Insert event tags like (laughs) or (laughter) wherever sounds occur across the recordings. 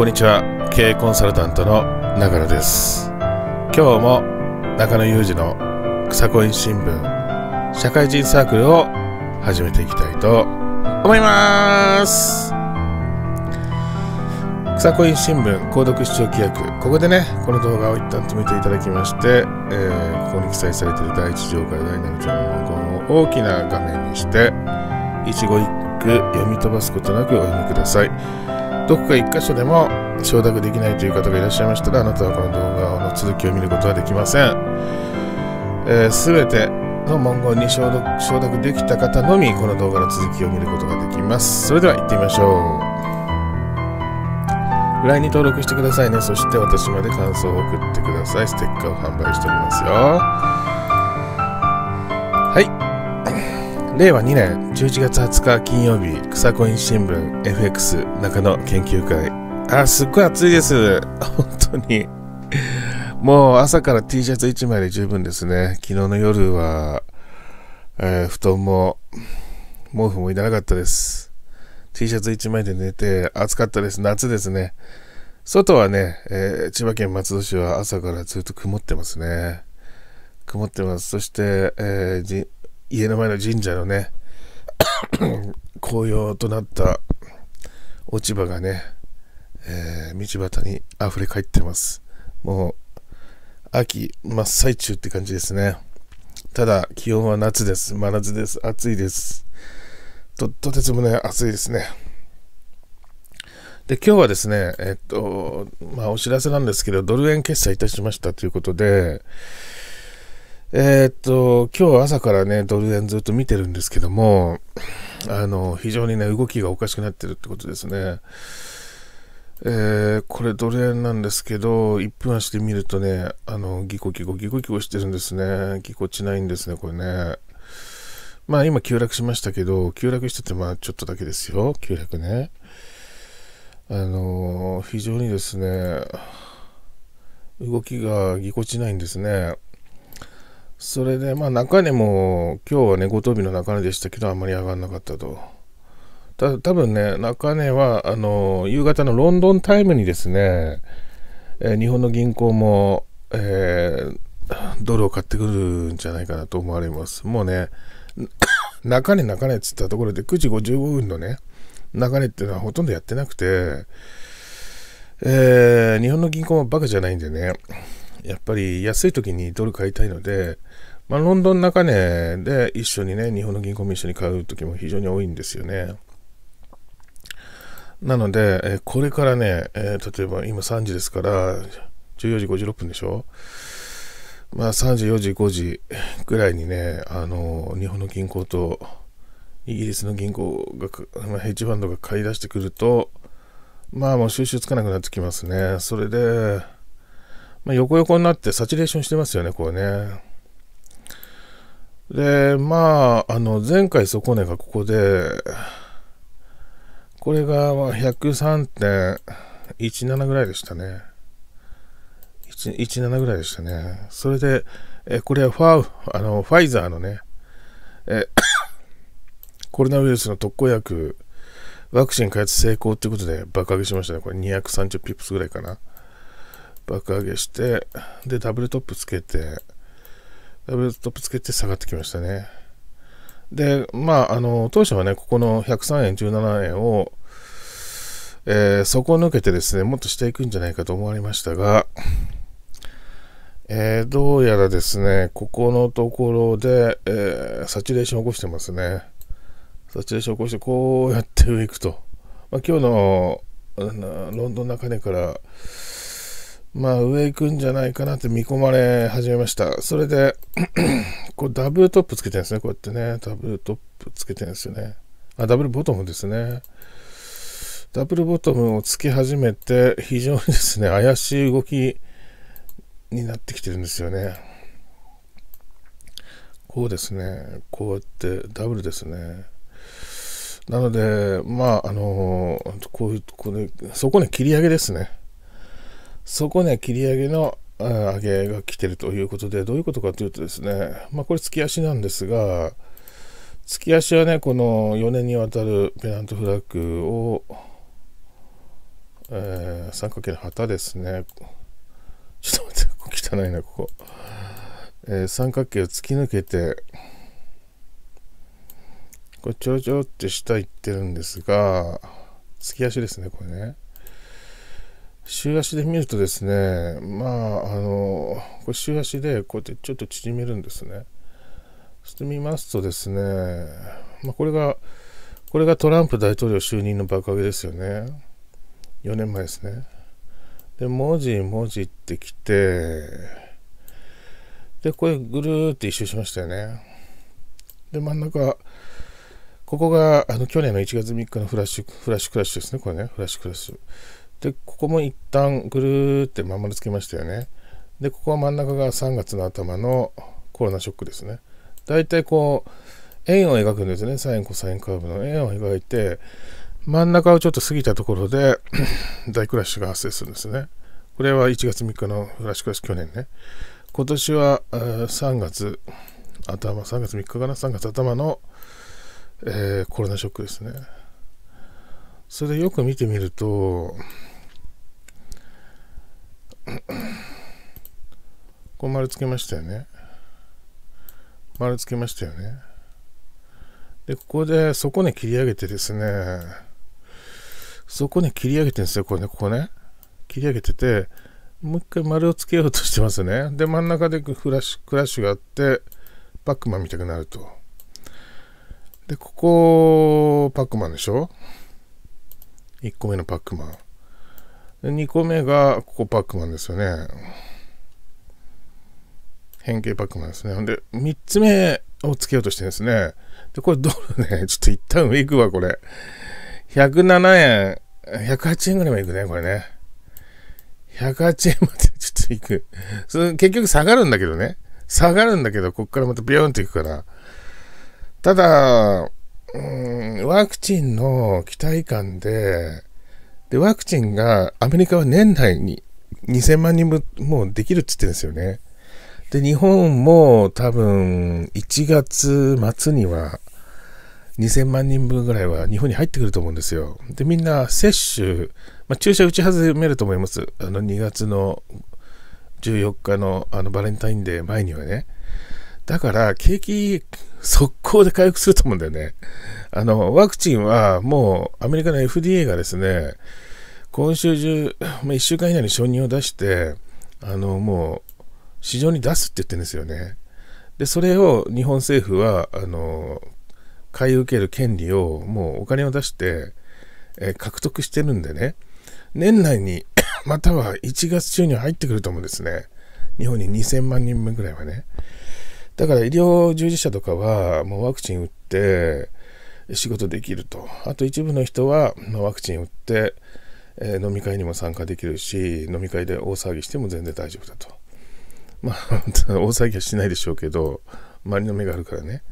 こんにちは経営コンサルタントの中野です今日も中野裕二の草コイン新聞社会人サークルを始めていきたいと思います草コイン新聞購読視聴規約ここでねこの動画を一旦止めていただきまして、えー、ここに記載されている第1条から第7条の文言を大きな画面にして一語一句読み飛ばすことなくお読みくださいどこか1箇所でも承諾できないという方がいらっしゃいましたらあなたはこの動画の続きを見ることはできません、えー、全ての文言に承諾承諾できた方のみこの動画の続きを見ることができますそれでは行ってみましょう LINE に登録してくださいねそして私まで感想を送ってくださいステッカーを販売しておりますよはい令和2年11月20日金曜日草コイン新聞 FX 中野研究会あすっごい暑いです (laughs) 本当にもう朝から T シャツ1枚で十分ですね昨日の夜は、えー、布団も毛布もいらなかったです T シャツ1枚で寝て暑かったです夏ですね外はね、えー、千葉県松戸市は朝からずっと曇ってますね曇ってますそして、えー家の前の神社のね (coughs) 紅葉となった落ち葉がね、えー、道端に溢れ返ってますもう秋真っ最中って感じですねただ気温は夏です真夏です暑いですととてつもね暑いですねで今日はですね、えっとまあ、お知らせなんですけど、ドル円決済いたしましたということで、えー、っと、今日朝からね、ドル円ずっと見てるんですけども、あの、非常にね、動きがおかしくなってるってことですね。えー、これドル円なんですけど、1分足で見るとね、あの、ギコギコギコギコしてるんですね。ぎこちないんですね、これね。まあ今急落しましたけど、急落しててまあちょっとだけですよ、急落ね。あの非常にですね、動きがぎこちないんですね。それで、まあ、中値も、今日はね、5等日の中値でしたけど、あまり上がらなかったと。た多分ね、中値は、あの、夕方のロンドンタイムにですね、えー、日本の銀行も、えー、ドルを買ってくるんじゃないかなと思われます。もうね、中値中値っつったところで9時55分のね、中値っていうのはほとんどやってなくて、えー、日本の銀行もバカじゃないんでね、やっぱり安い時にドル買いたいので、まあ、ロンドン中値で一緒にね、日本の銀行も一緒に買う時も非常に多いんですよね。なので、えこれからね、え例えば今3時ですから、14時56分でしょまあ3時、4時、5時ぐらいにね、あの日本の銀行とイギリスの銀行が、まあ、ヘッジファンドが買い出してくると、まあもう収集つかなくなってきますね。それで、まあ、横横になってサチュレーションしてますよね、これね。で、まあ、あの、前回底値がここで、これが103.17ぐらいでしたね。17ぐらいでしたね。それで、えこれはファあのファイザーのね、え (coughs) コロナウイルスの特効薬、ワクチン開発成功ということで爆上げしましたね。これ230ピップスぐらいかな。爆上げして、で、ダブルトップつけて、ダブルトップつけて下がってきましたね。で、まあ、あの、当初はね、ここの103円、17円を、えー、そこを抜けてですね、もっとしていくんじゃないかと思われましたが、えー、どうやらですね、ここのところで、えー、サチュレーション起こしてますね。サチュレーション起こして、こうやって上行くと。まあ、今日のロンドン中根から、まあ上行くんじゃないかなって見込まれ始めました。それで (clears throat) こうダブルトップつけてるんですね。こうやってね、ダブルトップつけてるんですよね。あ、ダブルボトムですね。ダブルボトムをつけ始めて、非常にですね、怪しい動きになってきてるんですよね。こうですね、こうやってダブルですね。なので、まあ、あのー、こういう、これ、そこに切り上げですね。そこね、切り上げの上げが来てるということで、どういうことかというとですね、まあ、これ、月足なんですが、月足はね、この4年にわたるペナントフラッグを、えー、三角形の旗ですね。ちょっと待って、汚いな、ここ。えー、三角形を突き抜けて、これ、ちょろちょろって下行ってるんですが、月足ですね、これね。週足で見るとですねまああのこれ週足でこうやってちょっと縮めるんですねしてみますとですね、まあ、これがこれがトランプ大統領就任の爆上げですよね4年前ですねで文字文字ってきてでこれぐるーって一周しましたよねで真ん中ここがあの去年の1月3日のフラッシュフラッシュクラッシュですねこれねフラッシュクラッシュでここも一旦ぐるーってまんつけましたよねでここは真ん中が3月の頭のコロナショックですねだいたいこう円を描くんですねサインコサインカーブの円を描いて真ん中をちょっと過ぎたところで (coughs) 大クラッシュが発生するんですねこれは1月3日のフラッシュクラッシュ去年ね今年は3月頭3月3日かな3月頭の、えー、コロナショックですねそれでよく見てみるとここ丸つけましたよね。丸つけましたよね。で、ここで、そこね、切り上げてですね、そこね、切り上げてるんですよ、これね、ここね。切り上げてて、もう一回丸をつけようとしてますね。で、真ん中でフラッシュ、クラッシュがあって、パックマンみたくなると。で、ここ、パックマンでしょ ?1 個目のパックマン。2個目が、ここパックマンですよね。変形パックマンですね。ほんで、3つ目をつけようとしてですね。で、これどうね、ちょっと一旦上行くわ、これ。107円、108円ぐらいまで行くね、これね。108円までちょっと行く。その結局下がるんだけどね。下がるんだけど、こっからまたビヨーンと行くから。ただ、うん、ワクチンの期待感で、で、ワクチンがアメリカは年内に2000万人ももうできるって言ってるんですよね。で、日本も多分1月末には2000万人分ぐらいは日本に入ってくると思うんですよ。で、みんな接種、まあ、注射打ち始めると思います。あの2月の14日のあのバレンタインデー前にはね。だから景気速攻で回復すると思うんだよね。あの、ワクチンはもうアメリカの FDA がですね、今週中、まあ、1週間以内に承認を出して、あの、もう市場に出すって言ってるんですよね。で、それを日本政府は、あの、買い受ける権利をもうお金を出して、えー、獲得してるんでね、年内に (coughs) または1月中に入ってくると思うんですね。日本に2000万人分ぐらいはね。だから医療従事者とかは、もうワクチン打って、仕事できると。あと一部の人は、まワクチン打って、えー、飲み会にも参加できるし、飲み会で大騒ぎしても全然大丈夫だと。まあ、(laughs) 大騒ぎはしないでしょうけど、周りの目があるからね。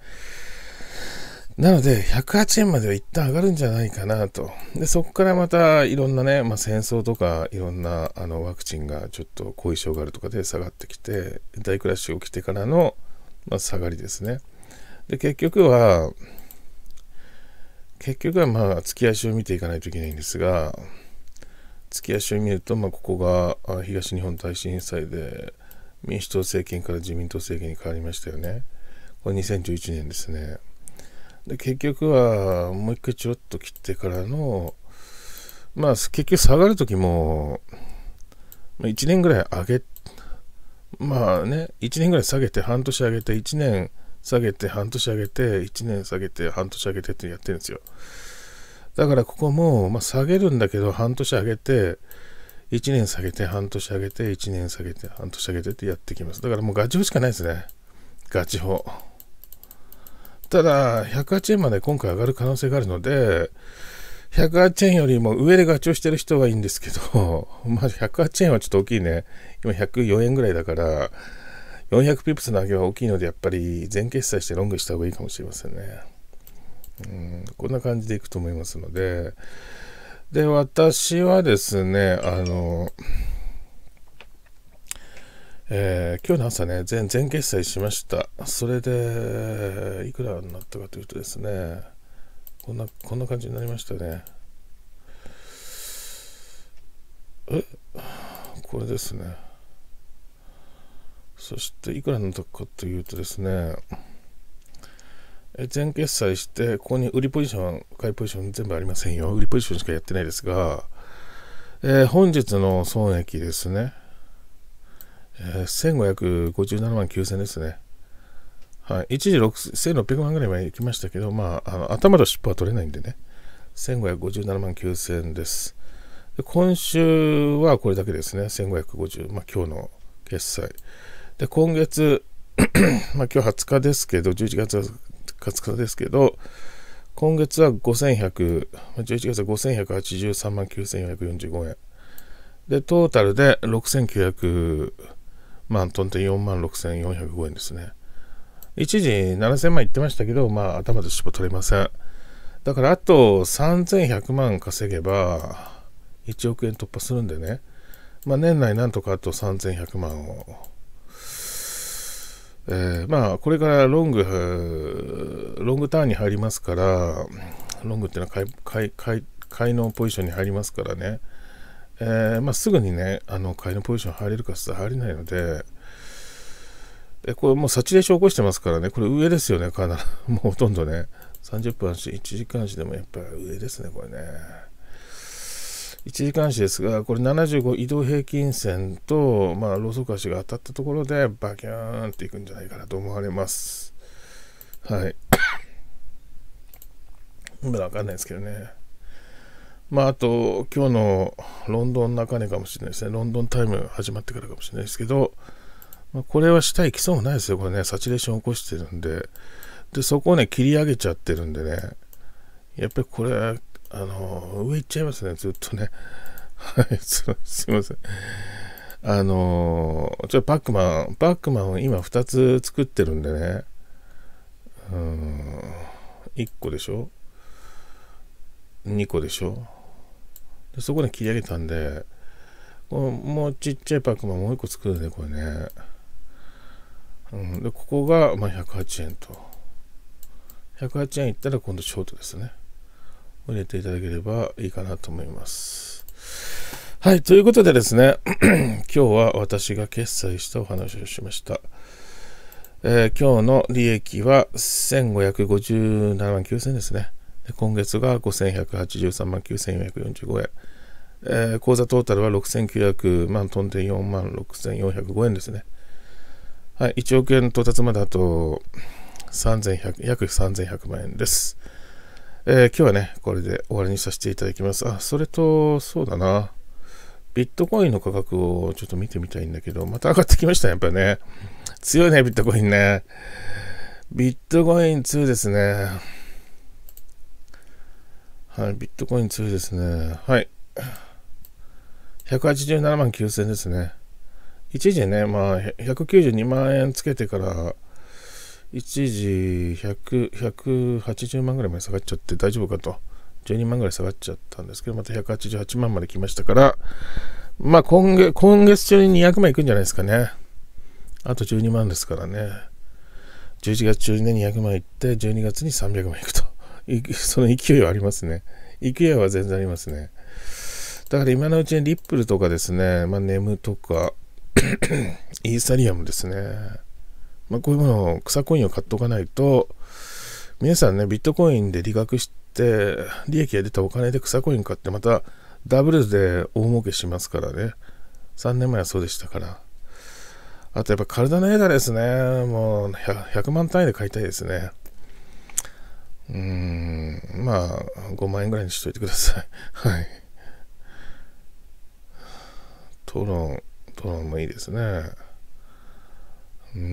なので、108円までは一旦上がるんじゃないかなと。で、そこからまたいろんなね、まあ、戦争とかいろんなあのワクチンがちょっと後遺症があるとかで下がってきて、大クラッシュ起きてからの、まあ、下がりですね。で、結局は、結局はまあ、月足を見ていかないといけないんですが、月足を見ると、まあ、ここが東日本大震災で、民主党政権から自民党政権に変わりましたよね。これ2011年ですね。で結局はもう一回ちょっと切ってからのまあ結局下がる時も1年ぐらい上げまあね1年ぐらい下げて半年上げて1年下げて半年上げて1年下げて半年上げてってやってるんですよだからここも、まあ、下げるんだけど半年上げて1年下げて、半年上げて、1年下げて、半年上げてってやってきます。だからもうガチ法しかないですね。ガチ法。ただ、108円まで今回上がる可能性があるので、108円よりも上でガチをしてる人はいいんですけど、(laughs) まあ108円はちょっと大きいね。今104円ぐらいだから、400ピップスの上げは大きいので、やっぱり全決済してロングした方がいいかもしれませんね。うん、こんな感じでいくと思いますので、で、私はですね、あの、えー、今日の朝ね、全、全決済しました。それで、いくらになったかというとですね、こんな、こんな感じになりましたね。えこれですね。そして、いくらになったかというとですね、全決済して、ここに売りポジション、買いポジション全部ありませんよ。売りポジションしかやってないですが、えー、本日の損益ですね。えー、1557万9000円ですね。はい、一時1600万ぐらいまで行きましたけど、まあ、あの頭と尻尾は取れないんでね、1557万9000円です。で今週はこれだけですね、1550、まあ、今日の決済。で、今月、(clears throat) まあ今日20日ですけど、11月カツカツですけど、今月は5100、11月は5183万9445円。で、トータルで6900万とんで4万6405円ですね。一時7000万いってましたけど、まあ頭でし尾取れません。だからあと3100万稼げば1億円突破するんでね、まあ年内なんとかあと3100万をえー、まあ、これからロング、ロングターンに入りますから、ロングっていうのは買い、買い、買いのポジションに入りますからね、えー、まあ、すぐにね、あの、買いのポジション入れるかすら入れないので、えこれもうサチュレーション起こしてますからね、これ上ですよね、かな。(laughs) もうほとんどね、30分足、1時間足でもやっぱり上ですね、これね。1時間足ですが、これ75移動平均線と、まあ、ローソク足が当たったところで、バキャーンっていくんじゃないかなと思われます。はい。(coughs) まだわかんないですけどね。まあ、あと、今日のロンドン中値かもしれないですね。ロンドンタイム始まってからかもしれないですけど、まあ、これは下行きそうもないですよ。これね、サチュレーション起こしてるんで。で、そこをね、切り上げちゃってるんでね。やっぱりこれ、あの、上行っちゃいますね、ずっとね。はい、(laughs) すいません。あの、ちょ、パックマン、パックマン今2つ作ってるんでね。うん、1個でしょ ?2 個でしょでそこで切り上げたんで、もうもうちっちゃいパックマンもう1個作るね、これね。うん、でここが、まあ、108円と。108円いったら今度ショートですね。入れていただければいいかなと思います。はい、ということでですね、(clears throat) 今日は私が決済したお話をしました。えー、今日の利益は1557万9000円ですね。今月が5183万9445円。えー、口座トータルは6900万トンで4万6405円ですね。はい、1億円到達まであと3100約3100万円です。えー、今日はね、これで終わりにさせていただきます。あ、それと、そうだな。ビットコインの価格をちょっと見てみたいんだけど、また上がってきましたね、やっぱね。強いね、ビットコインね。ビットコイン2ですね。はい、ビットコイン2ですね。はい。187万9000ですね。一時ね、まあ、192万円つけてから、一時100 180万ぐらいまで下がっちゃって大丈夫かと12万ぐらい下がっちゃったんですけどまた188万まで来ましたからまあ今月今月中に200万いくんじゃないですかねあと12万ですからね11月中に200万いって12月に300万いくと (laughs) その勢いはありますね勢いは全然ありますねだから今のうちにリップルとかですね、まあ、ネムとか (coughs) イーサリアムですねまあ、こういうものを草コインを買っておかないと皆さんねビットコインで利額して利益が出たお金で草コイン買ってまたダブルで大儲けしますからね3年前はそうでしたからあとやっぱ体の枝エダですねもう 100, 100万単位で買いたいですねうーんまあ5万円ぐらいにしといてください (laughs) はいトロントロンもいいですねうー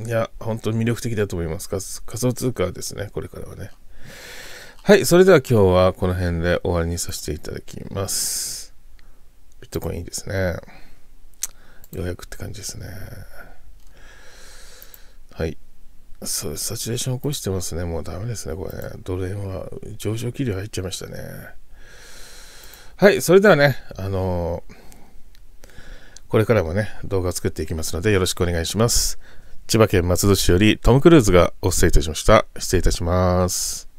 ん。いや、本当に魅力的だと思います。仮想通貨ですね、これからはね。はい、それでは今日はこの辺で終わりにさせていただきます。ビットコインいいですね。ようやくって感じですね。はい。そう、サチュレーション起こしてますね。もうダメですね、これね。ドル円は上昇気流入っちゃいましたね。はい、それではね、あのーこれからもね、動画を作っていきますのでよろしくお願いします。千葉県松戸市よりトム・クルーズがお伝えいたしました。失礼いたします。